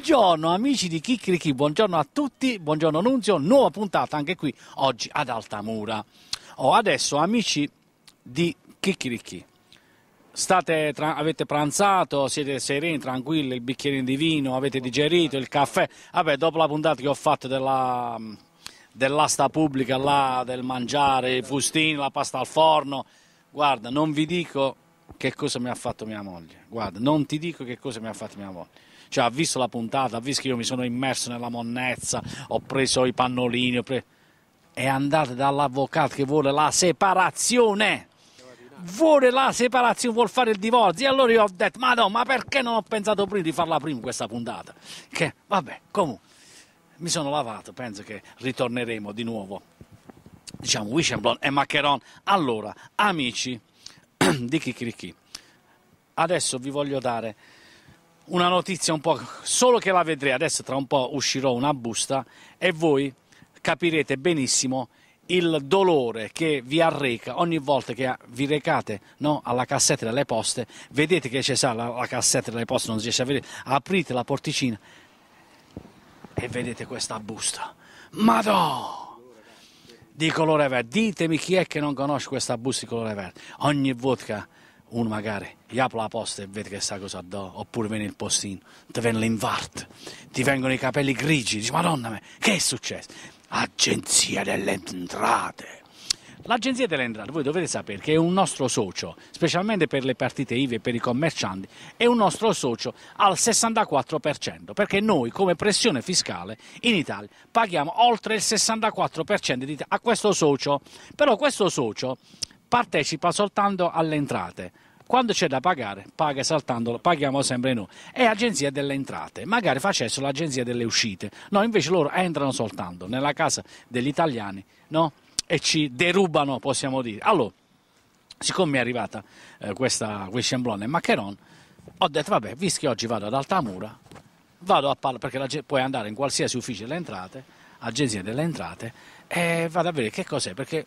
Buongiorno amici di Chicrichi, buongiorno a tutti, buongiorno Nunzio, nuova puntata anche qui oggi ad Altamura. Oh, adesso amici di Chicrichi, state tra- avete pranzato, siete sereni, tranquilli, il bicchierino di vino, avete digerito il caffè. Vabbè, dopo la puntata che ho fatto della, dell'asta pubblica là, del mangiare, i fustini, la pasta al forno, guarda, non vi dico che cosa mi ha fatto mia moglie. Guarda, non ti dico che cosa mi ha fatto mia moglie cioè ha visto la puntata, ha visto che io mi sono immerso nella monnezza, ho preso i pannolini, preso... è andata dall'avvocato che vuole la separazione vuole la separazione, vuole fare il divorzio. E allora io ho detto, ma no, ma perché non ho pensato prima di farla prima questa puntata? Che, vabbè, comunque, mi sono lavato, penso che ritorneremo di nuovo, diciamo, Wichamblon e Maccheron. Allora, amici di Kikiriki, adesso vi voglio dare una notizia un po', solo che la vedrei, adesso tra un po' uscirò una busta e voi capirete benissimo il dolore che vi arreca ogni volta che vi recate no, alla cassetta delle poste, vedete che c'è la, la, cassetta delle poste, non si riesce a vedere, aprite la porticina e vedete questa busta. madò Di colore verde, ditemi chi è che non conosce questa busta di colore verde. Ogni volta uno magari gli apre la posta e vede che sta cosa do, oppure viene il postino, ti viene l'infarto, ti vengono i capelli grigi, dici madonna me, che è successo? Agenzia delle entrate. L'Agenzia delle Entrate, voi dovete sapere che è un nostro socio, specialmente per le partite IVE e per i commercianti, è un nostro socio al 64%, perché noi come pressione fiscale in Italia paghiamo oltre il 64% di... a questo socio. Però questo socio partecipa soltanto alle entrate. Quando c'è da pagare, paga saltandolo, paghiamo sempre noi. È agenzia delle entrate, magari facessero l'agenzia delle uscite. No, invece loro entrano soltanto nella casa degli italiani no? e ci derubano, possiamo dire. Allora, siccome è arrivata eh, questa Wissemblon e Maccheron, ho detto vabbè, visto che oggi vado ad Altamura, vado a Palla, perché la, puoi andare in qualsiasi ufficio delle entrate, agenzia delle entrate, e vado a vedere che cos'è, perché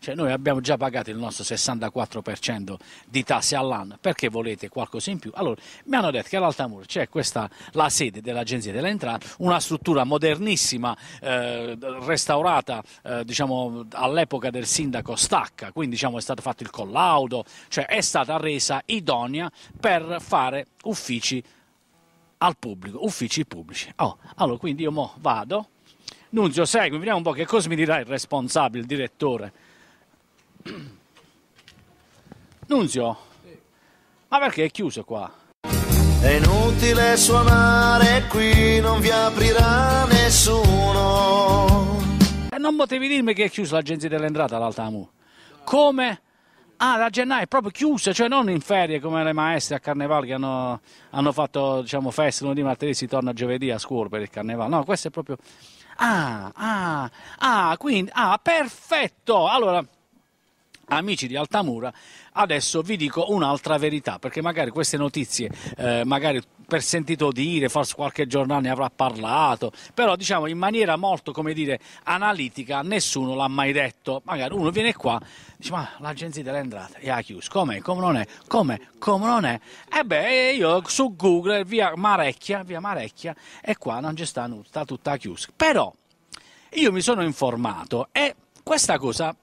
cioè noi abbiamo già pagato il nostro 64% di tasse all'anno, perché volete qualcosa in più? Allora, mi hanno detto che all'Altamura c'è questa, la sede dell'Agenzia delle Entrate, una struttura modernissima, eh, restaurata eh, diciamo, all'epoca del sindaco Stacca, quindi diciamo, è stato fatto il collaudo, cioè è stata resa idonea per fare uffici al pubblico, uffici pubblici. Oh, allora, quindi io mo vado, Nunzio, segui, vediamo un po' che cosa mi dirà il responsabile, il direttore. Nunzio, ma perché è chiuso qua? È inutile suonare qui, non vi aprirà nessuno. E non potevi dirmi che è chiusa l'agenzia dell'entrata, l'Altamu. Come? Ah, da gennaio è proprio chiusa, cioè non in ferie come le maestre a Carnevale che hanno, hanno fatto diciamo, festa lunedì, martedì, si torna giovedì a scuola per il Carnevale. No, questo è proprio... Ah, ah, ah, quindi... Ah, perfetto! Allora... Amici di Altamura, adesso vi dico un'altra verità, perché magari queste notizie, eh, magari per sentito dire, forse qualche giornale ne avrà parlato, però diciamo in maniera molto, come dire, analitica, nessuno l'ha mai detto. Magari uno viene qua, dice ma l'agenzia delle entrate è chiusa, com'è, come non è, com'è, come non è. E eh beh, io su Google, via Marecchia, via Marecchia, e qua non c'è sta nulla, sta tutta chiusa. Però io mi sono informato e questa cosa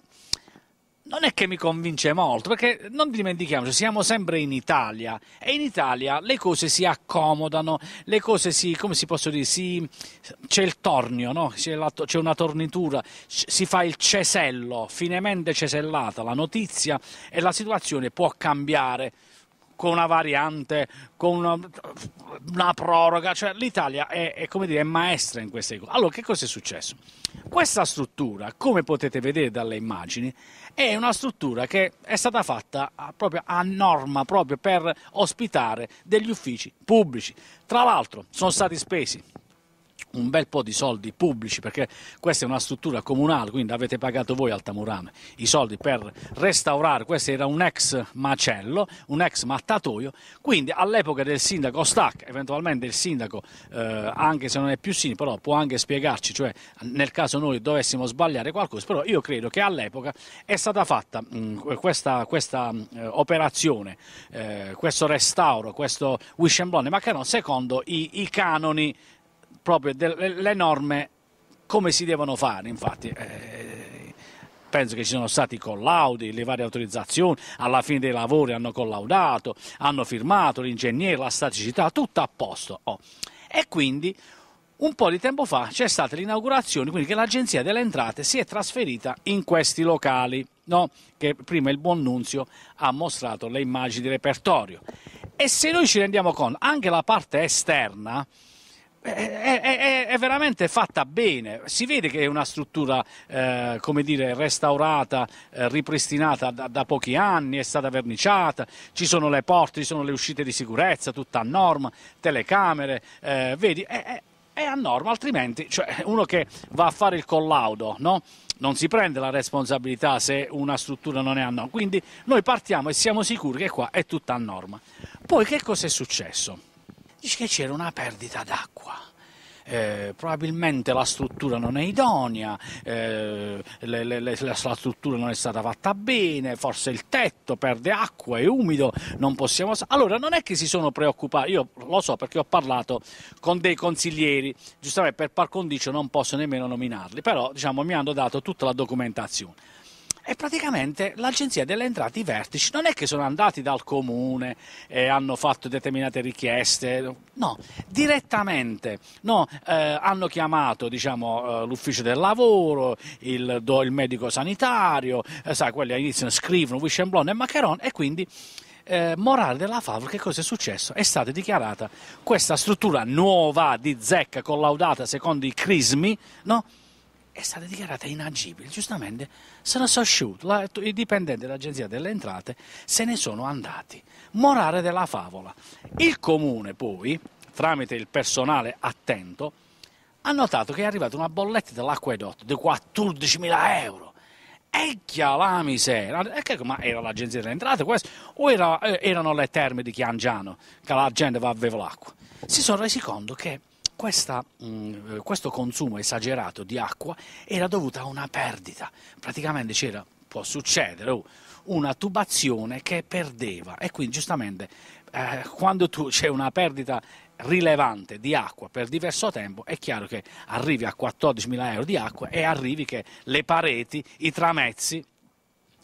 non è che mi convince molto, perché non dimentichiamoci, siamo sempre in Italia e in Italia le cose si accomodano, le cose si, come si possono dire, si, c'è il tornio, no? c'è, una tornitura, si fa il cesello, finemente cesellata la notizia e la situazione può cambiare con una variante, con una, una proroga, cioè l'Italia è, è, come dire, è maestra in queste cose. Allora, che cosa è successo? Questa struttura, come potete vedere dalle immagini, è una struttura che è stata fatta proprio a norma, proprio per ospitare degli uffici pubblici. Tra l'altro sono stati spesi un bel po' di soldi pubblici perché questa è una struttura comunale quindi avete pagato voi Altamurano i soldi per restaurare questo era un ex macello un ex mattatoio quindi all'epoca del sindaco Stac eventualmente il sindaco eh, anche se non è più sindaco però può anche spiegarci cioè nel caso noi dovessimo sbagliare qualcosa però io credo che all'epoca è stata fatta mh, mm, questa, questa mh, eh, operazione eh, questo restauro questo wish and Wishenblonne ma che no secondo i, i canoni proprio delle, le norme come si devono fare, infatti. Eh, penso che ci sono stati i collaudi, le varie autorizzazioni, alla fine dei lavori hanno collaudato, hanno firmato l'ingegnere, la staticità, tutto a posto. Oh. E quindi un po' di tempo fa c'è stata l'inaugurazione, quindi che l'Agenzia delle Entrate si è trasferita in questi locali, no? che prima il buon Nunzio ha mostrato le immagini di repertorio. E se noi ci rendiamo conto, anche la parte esterna, è, è, è, veramente fatta bene. Si vede che è una struttura, eh, come dire, restaurata, eh, ripristinata da, da, pochi anni, è stata verniciata, ci sono le porte, ci sono le uscite di sicurezza, tutta a norma, telecamere, eh, vedi, è, è, a norma, altrimenti cioè, uno che va a fare il collaudo, no? non si prende la responsabilità se una struttura non è a norma. Quindi noi partiamo e siamo sicuri che qua è tutta a norma. Poi che cosa è successo? dice che c'era una perdita d'acqua. Eh, probabilmente la struttura non è idonea, eh, le, le, le, la struttura non è stata fatta bene, forse il tetto perde acqua, è umido, non possiamo... Allora non è che si sono preoccupati, io lo so perché ho parlato con dei consiglieri, giustamente per par condicio non posso nemmeno nominarli, però diciamo, mi hanno dato tutta la documentazione. E praticamente l'agenzia delle entrate, i vertici, non è che sono andati dal comune e hanno fatto determinate richieste, no, direttamente no, eh, hanno chiamato diciamo, eh, l'ufficio del lavoro, il, do, il medico sanitario, eh, sai, quelli all'inizio scrivono Wischenblon e Maccheron e quindi eh, morale della favola, che cosa è successo? È stata dichiarata questa struttura nuova di zecca collaudata secondo i crismi, no? è stata dichiarata inagibile. Giustamente se ne sono asciutti, i dipendenti dell'Agenzia delle Entrate se ne sono andati. Morale della favola. Il comune poi, tramite il personale attento, ha notato che è arrivata una bolletta dell'acquedotto di 14.000 euro. E Ecchia la misera! E che, ma era l'agenzia delle entrate questo? O era, eh, erano le terme di Chiangiano che la gente va a bere l'acqua? Si sono resi conto che questa, mh, mm, eh, questo consumo esagerato di acqua era dovuto a una perdita, praticamente c'era, può succedere, oh, una tubazione che perdeva e quindi giustamente eh, quando c'è una perdita rilevante di acqua per diverso tempo è chiaro che arrivi a 14.000 euro di acqua e arrivi che le pareti, i tramezzi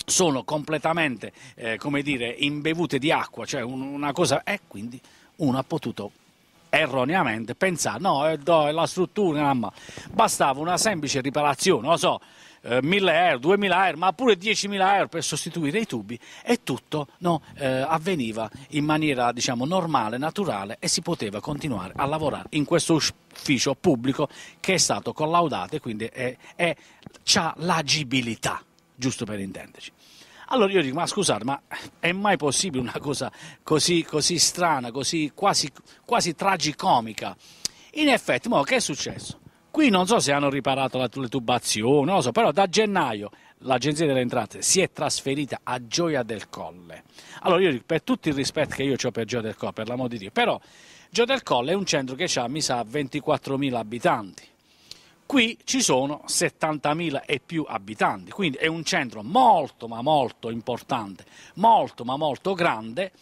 sono completamente eh, come dire, imbevute di acqua, cioè un, una cosa e quindi uno ha potuto erroneamente pensa no, è, eh, eh, la struttura, ma bastava una semplice riparazione, lo so, 1000 eh, euro, 2000 euro, ma pure 10.000 euro per sostituire i tubi e tutto no, eh, avveniva in maniera diciamo, normale, naturale e si poteva continuare a lavorare in questo ufficio pubblico che è stato collaudato e quindi è, è, c'ha l'agibilità, giusto per intenderci. Allora io dico, ma scusate, ma è mai possibile una cosa così, così strana, così quasi, quasi tragicomica? In effetti, mo, che è successo? Qui non so se hanno riparato la, le tubazioni, non lo so, però da gennaio l'Agenzia delle Entrate si è trasferita a Gioia del Colle. Allora io dico, per tutto il rispetto che io ho per Gioia del Colle, per l'amor di Dio, però Gioia del Colle è un centro che ha, mi sa, 24.000 abitanti Qui ci sono 70.000 e più abitanti, quindi è un centro molto ma molto importante, molto ma molto grande,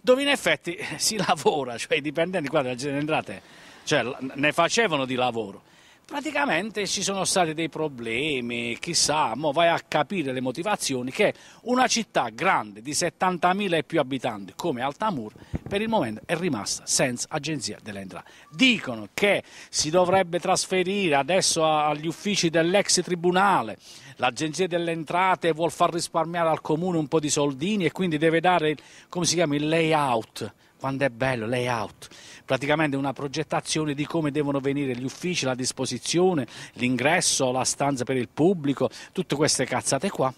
dove in effetti si lavora, cioè i dipendenti qua della Genera Entrate cioè, ne facevano di lavoro praticamente ci sono stati dei problemi, chissà, mo vai a capire le motivazioni che una città grande di 70.000 e più abitanti come Altamur per il momento è rimasta senza agenzia delle entrate. Dicono che si dovrebbe trasferire adesso agli uffici dell'ex tribunale, l'agenzia delle entrate vuol far risparmiare al comune un po' di soldini e quindi deve dare il, chiama, il layout quando è bello, layout, praticamente una progettazione di come devono venire gli uffici, la disposizione, l'ingresso, la stanza per il pubblico, tutte queste cazzate qua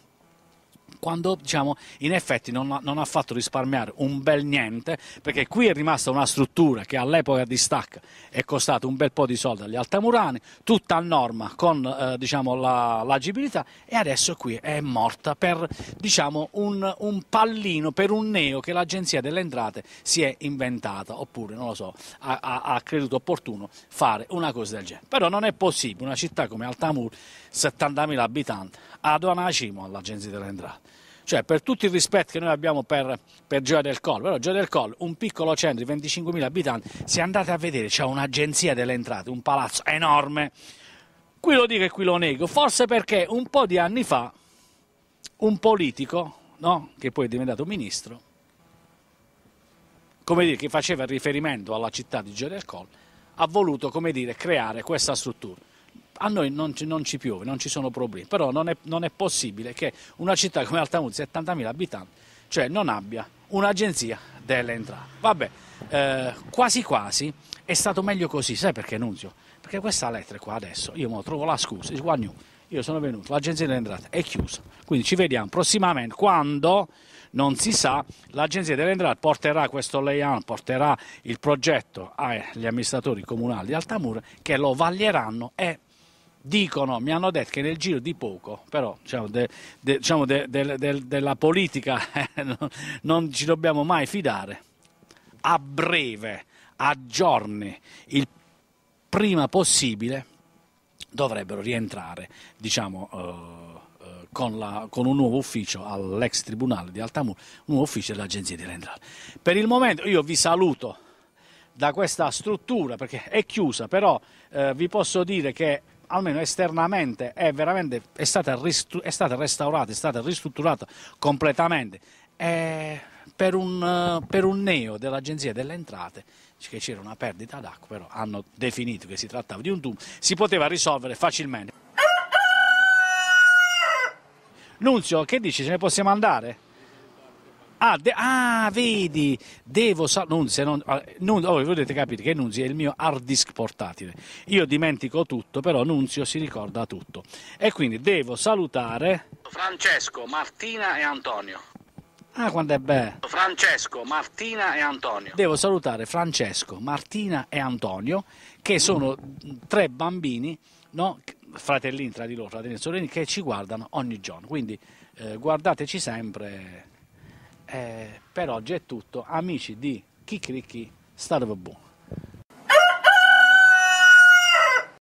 quando diciamo, in effetti non, non, ha fatto risparmiare un bel niente perché qui è rimasta una struttura che all'epoca di Stac è costata un bel po' di soldi agli altamurani tutta a norma con eh, diciamo, l'agibilità e adesso qui è morta per diciamo, un, un, pallino, per un neo che l'agenzia delle entrate si è inventata oppure non lo so, ha, ha, ha, creduto opportuno fare una cosa del genere però non è possibile una città come Altamur 70.000 abitanti a Doana all'Agenzia delle Entrate. Cioè per tutto il rispetto che noi abbiamo per, per Gioia del Col, però Gioia del Col, un piccolo centro di 25.000 abitanti, se andate a vedere c'è un'agenzia delle entrate, un palazzo enorme, qui lo dico e qui lo nego, forse perché un po' di anni fa un politico, no, che poi è diventato ministro, come dire, che faceva riferimento alla città di Gioia del Col, ha voluto come dire, creare questa struttura a noi non ci, non ci, piove, non ci sono problemi, però non è, non è possibile che una città come Altamuzzi, 70.000 abitanti, cioè non abbia un'agenzia delle entrate. Vabbè, eh, quasi quasi è stato meglio così, sai perché Nunzio? Perché questa lettera qua adesso, io me mo trovo la scusa, io sono venuto, l'agenzia delle entrate è chiusa, quindi ci vediamo prossimamente quando non si sa, l'Agenzia delle Entrate porterà questo layout, porterà il progetto agli amministratori comunali di Altamur che lo vaglieranno e dicono, mi hanno detto che nel giro di poco, però diciamo, de, de, diciamo de, della politica eh, non ci dobbiamo mai fidare, a breve, a giorni, il prima possibile dovrebbero rientrare diciamo, eh, eh con, la, con, un nuovo ufficio all'ex tribunale di Altamur, un nuovo ufficio dell'agenzia di Rendrale. Per il momento io vi saluto da questa struttura perché è chiusa, però eh, vi posso dire che almeno esternamente è, è, stata, è stata, restaurata, è stata ristrutturata completamente. E per, un, per un neo dell'Agenzia delle Entrate che c'era una perdita d'acqua, però hanno definito che si trattava di un tumore, si poteva risolvere facilmente. Nunzio, che dici? Ce ne possiamo andare? Ah, de- ah, vedi, devo sa- Nunzia, non, ah, non, oh, voi dovete capire che Nunzia è il mio hard disk portatile. Io dimentico tutto, però Nunzio si ricorda tutto. E quindi devo salutare Francesco, Martina e Antonio. Ah, quando è bello. Francesco, Martina e Antonio. Devo salutare Francesco, Martina e Antonio, che sono tre bambini, no? fratellini tra di loro, fratellini e sorelle, che ci guardano ogni giorno. Quindi eh, guardateci sempre eh, per oggi è tutto, amici di Kikriki starve buono.